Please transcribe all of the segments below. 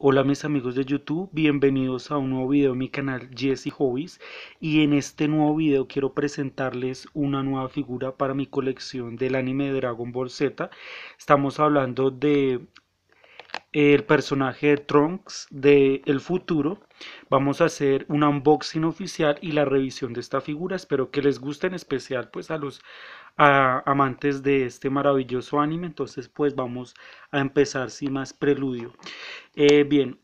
Hola mis amigos de YouTube, bienvenidos a un nuevo video en mi canal Jesse Hobbies y en este nuevo video quiero presentarles una nueva figura para mi colección del anime Dragon Ball Z. Estamos hablando de el personaje de Trunks de el futuro. Vamos a hacer un unboxing oficial y la revisión de esta figura. Espero que les guste en especial pues a los amantes de este maravilloso anime. Entonces, pues vamos a empezar sin más preludio. Eh, bien,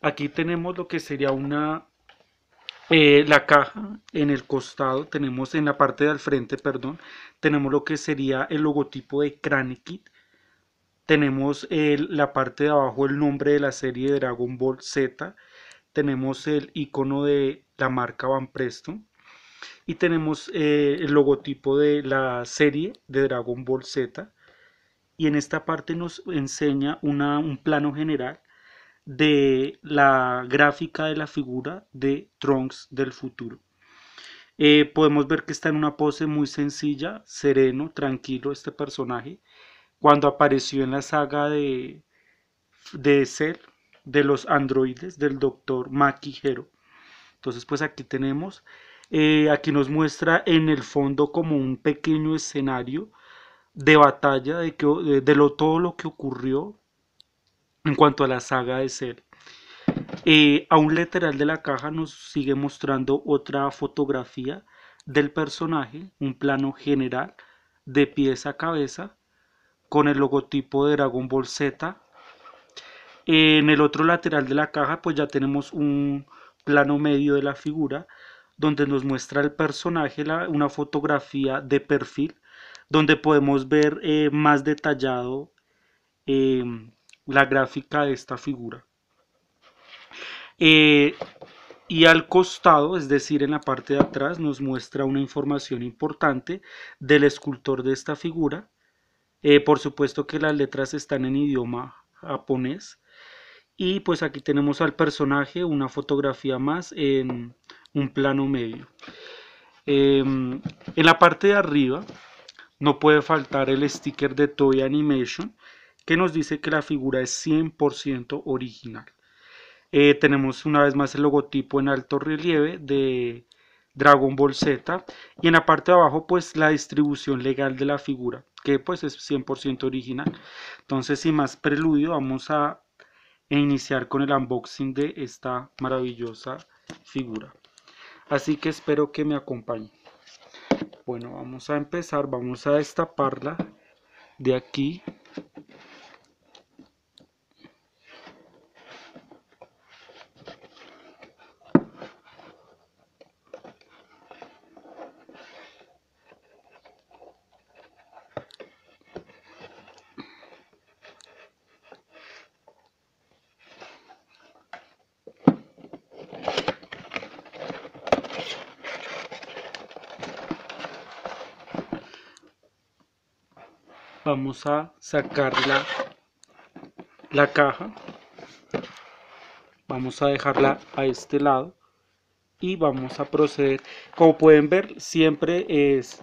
aquí tenemos lo que sería una eh, la caja en el costado tenemos en la parte del frente perdón tenemos lo que sería el logotipo de kit tenemos el, la parte de abajo el nombre de la serie de Dragon Ball Z tenemos el icono de la marca Van Presto y tenemos eh, el logotipo de la serie de Dragon Ball Z y en esta parte nos enseña un plano general de la gráfica de la figura de Trunks del futuro. Eh, podemos ver que está en una pose muy sencilla, sereno, tranquilo este personaje. Cuando apareció en la saga de, de Cell, de los androides, del doctor Maki Hero. Entonces pues aquí tenemos eh, aquí nos muestra en el fondo como un pequeño escenario de batalla de, lo, todo lo que ocurrió en cuanto a la saga de ser eh, a un lateral de la caja nos sigue mostrando otra fotografía del personaje, un plano general de pieza a cabeza con el logotipo de Dragon Ball Z. En el otro lateral de la caja pues ya tenemos un plano medio de la figura donde nos muestra el personaje una fotografía de perfil, donde podemos ver eh, más detallado eh, la gráfica de esta figura. Eh, y al costado, es decir, en la parte de atrás, nos muestra una información importante del escultor de esta figura. por supuesto que las letras están en idioma japonés. Y pues aquí tenemos al personaje, una fotografía más en un plano medio. Eh, en la parte de arriba no puede faltar el sticker de Toy Animation que nos dice que la figura es 100% original. Eh, tenemos una vez más el logotipo en alto relieve de Dragon Ball Z y en la parte de abajo pues la distribución legal de la figura que pues es 100% original. Entonces sin más preludio vamos a iniciar con el unboxing de esta maravillosa figura así que espero que me acompañe Bueno, vamos a empezar, vamos a destaparla de aquí vamos a sacar la, caja vamos a dejarla a este lado y vamos a proceder como pueden ver siempre es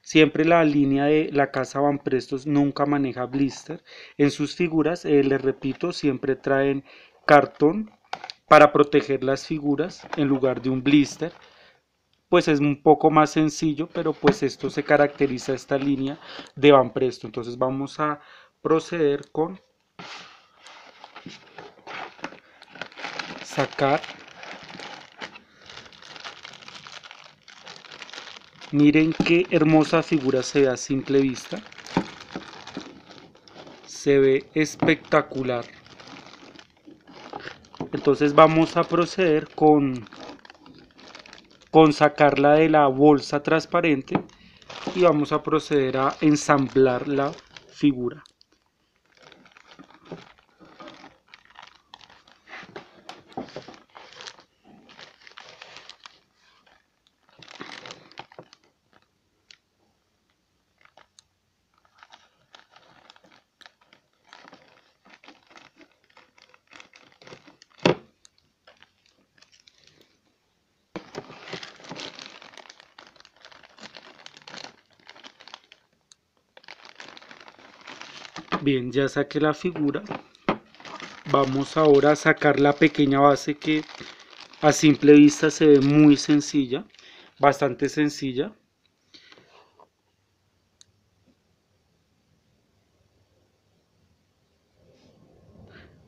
siempre la línea de la casa van prestos nunca maneja blister en sus figuras eh, les repito siempre traen cartón para proteger las figuras en lugar de un blister pues es un poco más sencillo, pero pues esto se caracteriza esta línea de Van Presto. Entonces vamos a proceder con sacar Miren qué hermosa figura se ve a simple vista. Se ve espectacular. Entonces vamos a proceder con con sacarla de la bolsa transparente y vamos a proceder a ensamblar la figura Bien, ya saqué la figura. Vamos ahora a sacar la pequeña base que a simple vista se ve muy sencilla, bastante sencilla.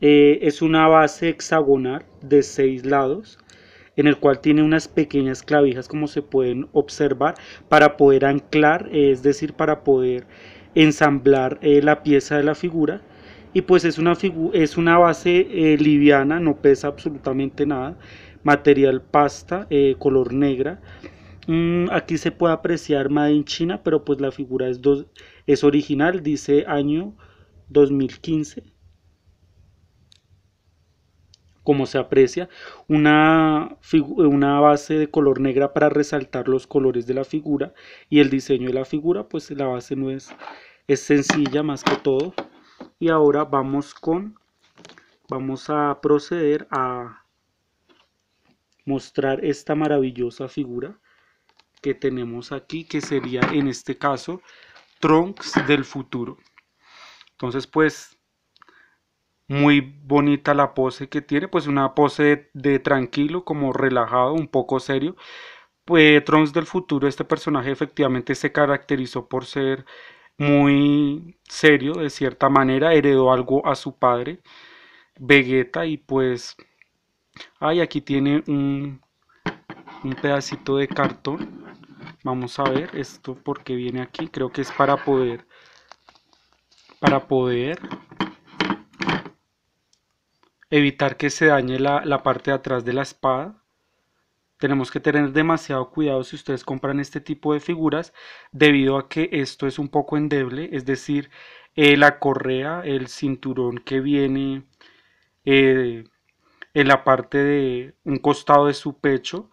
Eh, es una base hexagonal de seis lados en el cual tiene unas pequeñas clavijas como se pueden observar para poder anclar, eh, es decir, para poder ensamblar eh, la pieza de la figura y pues es una, es una base eh, liviana, no pesa absolutamente nada, material pasta, eh, color negra. Mm, aquí se puede apreciar Made in China, pero pues la figura es, dos es original, dice año 2015 como se aprecia, una, una, base de color negra para resaltar los colores de la figura y el diseño de la figura, pues la base no es es sencilla más que todo y ahora vamos con vamos a proceder a mostrar esta maravillosa figura que tenemos aquí que sería en este caso Trunks del futuro entonces pues muy bonita la pose que tiene pues una pose de, tranquilo como relajado un poco serio pues Trunks del futuro este personaje efectivamente se caracterizó por ser muy serio, de cierta manera, heredó algo a su padre, Vegeta, y pues, ay, aquí tiene un, pedacito de cartón. Vamos a ver esto porque viene aquí, creo que es para poder, para poder evitar que se dañe la, la parte de atrás de la espada. Tenemos que tener demasiado cuidado si ustedes compran este tipo de figuras debido a que esto es un poco endeble, es decir, eh, la correa, el cinturón que viene eh, en la parte de un costado de su pecho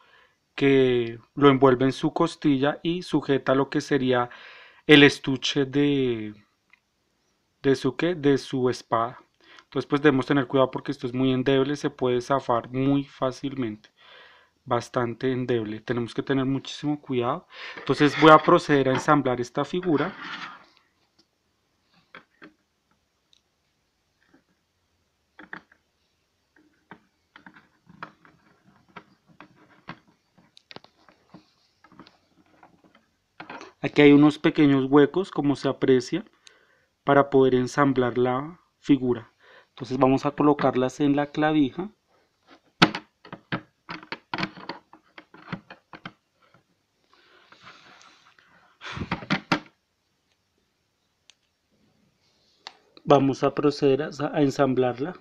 que lo envuelve en su costilla y sujeta lo que sería el estuche de, de su de su espada. Entonces pues debemos tener cuidado porque esto es muy endeble, se puede zafar muy fácilmente bastante endeble. Tenemos que tener muchísimo cuidado. Entonces voy a proceder a ensamblar esta figura. Aquí hay unos pequeños huecos, como se aprecia, para poder ensamblar la figura. Entonces vamos a colocarlas en la clavija. Vamos a proceder a ensamblarla.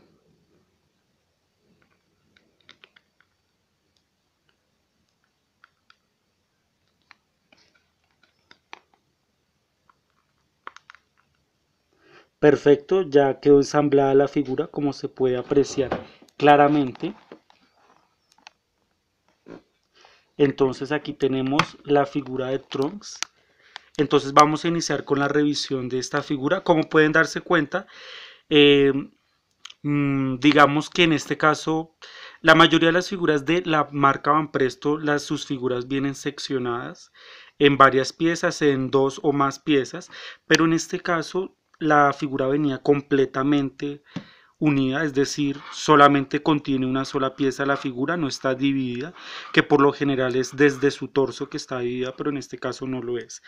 Perfecto, ya quedó ensamblada la figura como se puede apreciar claramente. Entonces aquí tenemos la figura de Trunks entonces vamos a iniciar con la revisión de esta figura. Como pueden darse cuenta, eh, mm, digamos que en este caso la mayoría de las figuras de la marca presto las, sus figuras vienen seccionadas en varias piezas, en dos o más piezas, pero en este caso la figura venía completamente unida, es decir, solamente contiene una sola pieza la figura, no está dividida, que por lo general es desde su torso que está dividida, pero en este caso no lo es.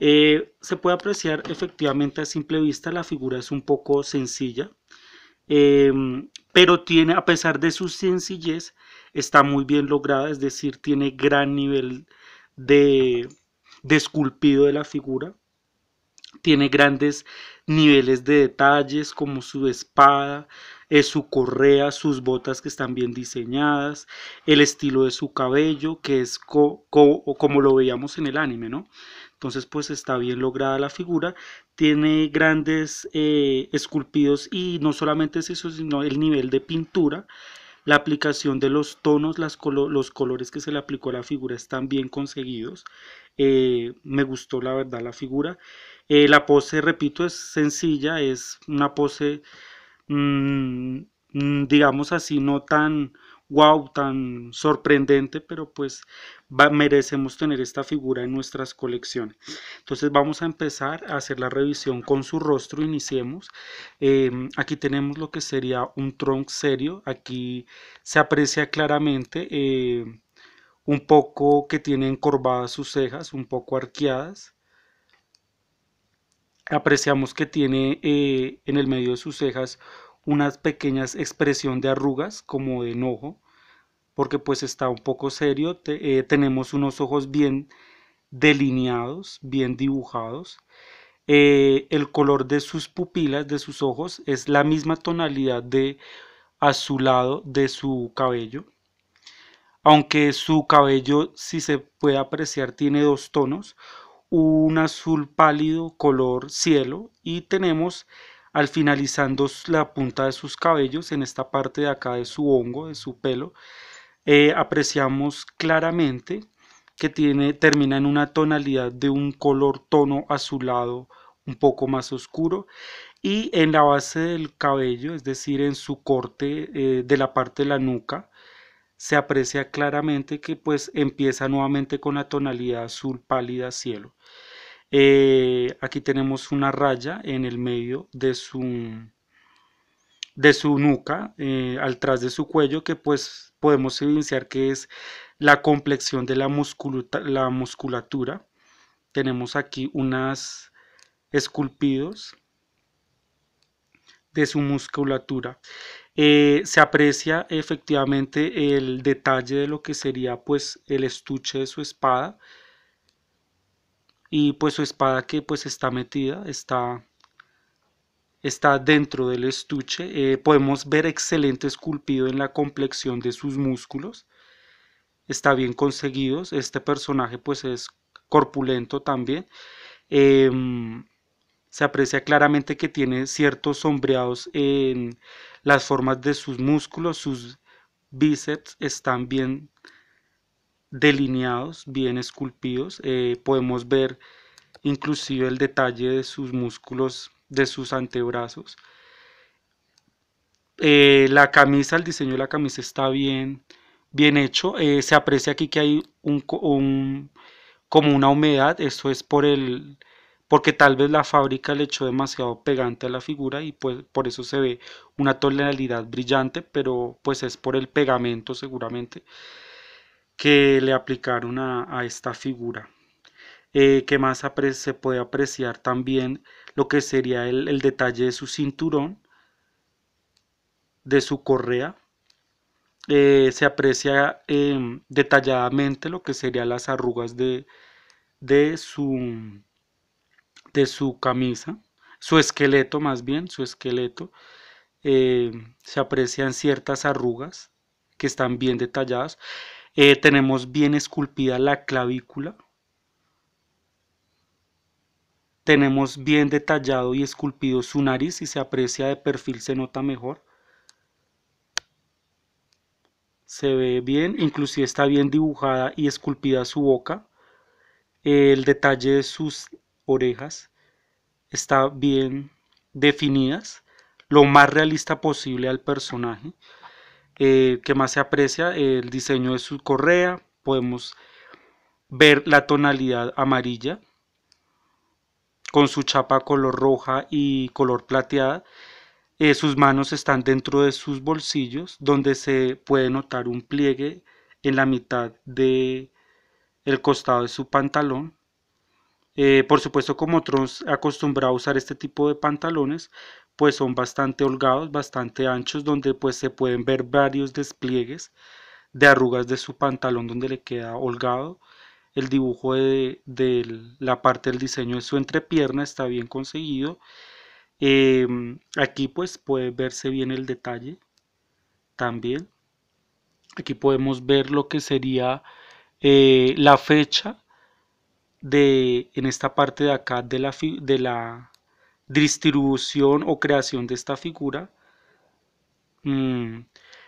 Eh, se puede apreciar efectivamente a simple vista, la figura es un poco sencilla, eh, pero tiene, a pesar de su sencillez, está muy bien lograda, es decir, tiene gran nivel de, de esculpido de la figura tiene grandes niveles de detalles como su espada, es eh, su correa, sus botas que están bien diseñadas, el estilo de su cabello que es como lo veíamos en el anime, ¿no? Entonces pues está bien lograda la figura, tiene grandes eh, esculpidos y no solamente es eso, sino el nivel de pintura. La aplicación de los tonos, las los colores que se le aplicó a la figura están bien conseguidos. Eh, me gustó la verdad la figura. Eh, la pose, repito, es sencilla, es una pose, mm, mm, digamos así, no tan wow, tan sorprendente, pero pues merecemos tener esta figura en nuestras colecciones. Entonces vamos a empezar a hacer la revisión con su rostro, iniciemos. Em, aquí tenemos lo que sería un tronco serio, aquí se aprecia claramente eh, un poco que tiene encorvadas sus cejas, un poco arqueadas apreciamos que tiene eh, en el medio de sus cejas unas pequeñas expresión de arrugas como de enojo porque pues está un poco serio eh, tenemos unos ojos bien delineados bien dibujados eh, el color de sus pupilas de sus ojos es la misma tonalidad de azulado de su cabello aunque su cabello si se puede apreciar tiene dos tonos un azul pálido color cielo y tenemos al finalizando la punta de sus cabellos en esta parte de acá de su hongo de su pelo eh, apreciamos claramente que tiene termina en una tonalidad de un color tono azulado un poco más oscuro y en la base del cabello es decir en su corte eh, de la parte de la nuca se aprecia claramente que pues empieza nuevamente con la tonalidad azul pálida cielo. Eh, aquí tenemos una raya en el medio de su, de su nuca, eh, al tras de su cuello, que pues podemos evidenciar que es la complexión de la, la musculatura. Tenemos aquí unas esculpidos de su musculatura. Eh, se aprecia efectivamente el detalle de lo que sería pues el estuche de su espada y pues su espada que pues está metida, está, está dentro del estuche. Eh, podemos ver excelente esculpido en la complexión de sus músculos. Está bien conseguidos. Este personaje pues es corpulento también. Em, se aprecia claramente que tiene ciertos sombreados en las formas de sus músculos, sus bíceps están bien delineados, bien esculpidos. Eh, podemos ver inclusive el detalle de sus músculos, de sus antebrazos. Eh, la camisa, el diseño de la camisa está bien, bien hecho. Eh, se aprecia aquí que hay un, un, como una humedad. Esto es por el, porque tal vez la fábrica le echó demasiado pegante a la figura y pues por eso se ve una tonalidad brillante, pero pues es por el pegamento seguramente que le aplicaron a, esta figura. Eh, que más se puede apreciar también lo que sería el, detalle de su cinturón, de su correa, eh, se aprecia em, detalladamente lo que serían las arrugas de, de, su, de su camisa, su esqueleto más bien, su esqueleto, eh, se aprecian ciertas arrugas que están bien detalladas. Eh, tenemos bien esculpida la clavícula. Tenemos bien detallado y esculpido su nariz. y se aprecia de perfil se nota mejor. Se ve bien, inclusive está bien dibujada y esculpida su boca. El detalle de sus orejas está bien definidas, lo más realista posible al personaje. Eh, que más se aprecia el diseño de su correa, podemos ver la tonalidad amarilla con su chapa color roja y color plateada. Eh, sus manos están dentro de sus bolsillos, donde se puede notar un pliegue en la mitad de el costado de su pantalón eh, por supuesto, como Trons acostumbrado a usar este tipo de pantalones, pues son bastante holgados, bastante anchos, donde pues se pueden ver varios despliegues de arrugas de su pantalón donde le queda holgado. El dibujo de, la parte del diseño de su entrepierna está bien conseguido. Em, aquí pues puede verse bien el detalle también. Aquí podemos ver lo que sería eh, la fecha de, en esta parte de acá de la, de la distribución o creación de esta figura. Mm,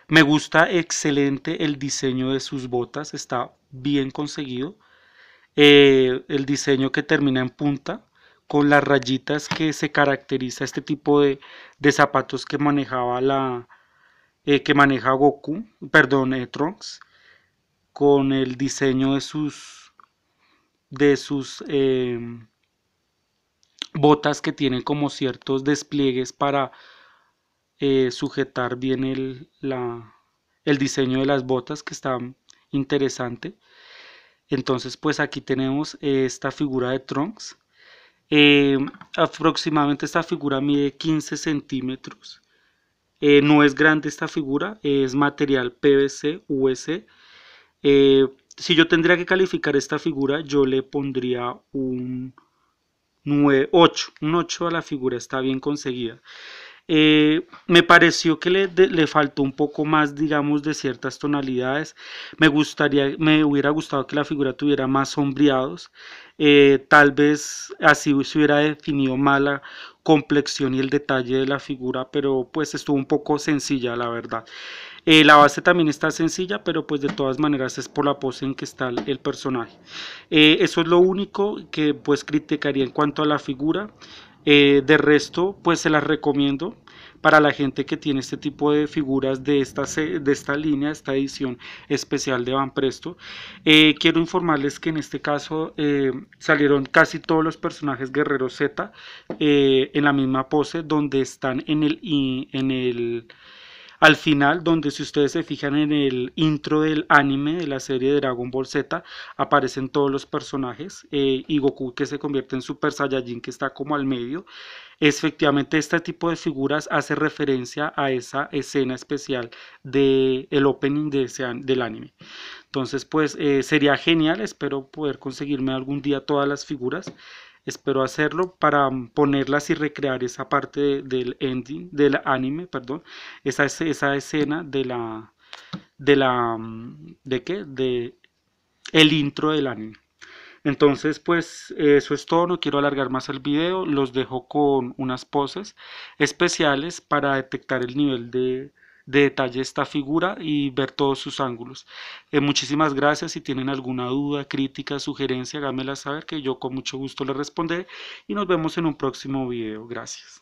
me gusta excelente el diseño de sus botas, está bien conseguido. Eh, el diseño que termina en punta, con las rayitas que se caracteriza este tipo de, zapatos que manejaba la eh, que maneja Goku, perdón, eh, Trunks, con el diseño de sus de sus em, botas que tienen como ciertos despliegues para eh, sujetar bien el, diseño de las botas que está interesante. Entonces, pues aquí tenemos esta figura de Trunks. Em, aproximadamente esta figura mide 15 centímetros. Eh, no es grande esta figura, es material PVC, US si yo tendría que calificar esta figura, yo le pondría un 8. Un 8 a la figura está bien conseguida. Eh, me pareció que le, faltó un poco más, digamos, de ciertas tonalidades. Me gustaría, me hubiera gustado que la figura tuviera más sombreados. Eh, tal vez así se hubiera definido mala la complexión y el detalle de la figura, pero pues estuvo un poco sencilla, la verdad. Eh, la base también está sencilla, pero pues de todas maneras es por la pose en que está el personaje. Eh, eso es lo único que pues criticaría en cuanto a la figura. Eh, de resto, pues se las recomiendo para la gente que tiene este tipo de figuras de esta, de esta línea, esta edición especial de Van Presto. quiero informarles que en este caso salieron casi todos los personajes Guerrero Z en la misma pose donde están en el, en el al final, donde si ustedes se fijan en el intro del anime de la serie de Dragon Ball Z, aparecen todos los personajes eh, y Goku que se convierte en Super Saiyajin que está como al medio. Efectivamente, este tipo de figuras hace referencia a esa escena especial del el opening del anime. Entonces, pues eh, sería genial, espero poder conseguirme algún día todas las figuras espero hacerlo para ponerlas y recrear esa parte del ending, del anime, perdón, esa, esa escena de la, de la, mm, ¿de qué? De el intro del anime. Entonces, pues eso es todo, no quiero alargar más el video, los dejo con unas poses especiales para detectar el nivel de de detalle esta figura y ver todos sus ángulos. Eh, muchísimas gracias. Si tienen alguna duda, crítica, sugerencia, háganmela saber que yo con mucho gusto le responderé y nos vemos en un próximo video. Gracias.